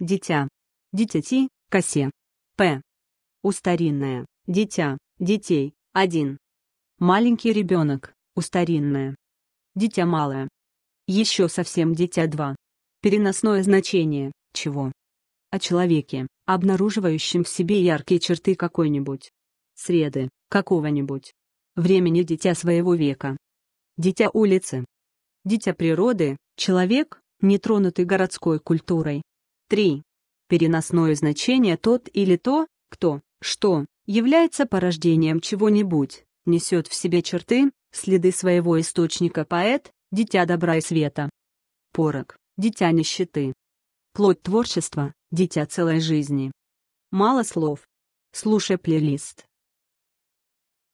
дитя, дитяти, косе. П. Устаринное, дитя, детей, один. Маленький ребенок, устаринное. Дитя малое. Еще совсем дитя два. Переносное значение, чего? О человеке, обнаруживающем в себе яркие черты какой-нибудь. Среды, какого-нибудь. Времени дитя своего века. Дитя улицы. Дитя природы, человек, нетронутый городской культурой, 3. Переносное значение тот или то, кто, что, является порождением чего-нибудь, несет в себе черты, следы своего источника поэт, дитя добра и света. Порок, дитя нищеты. Плоть творчества, дитя целой жизни. Мало слов. Слушай плейлист.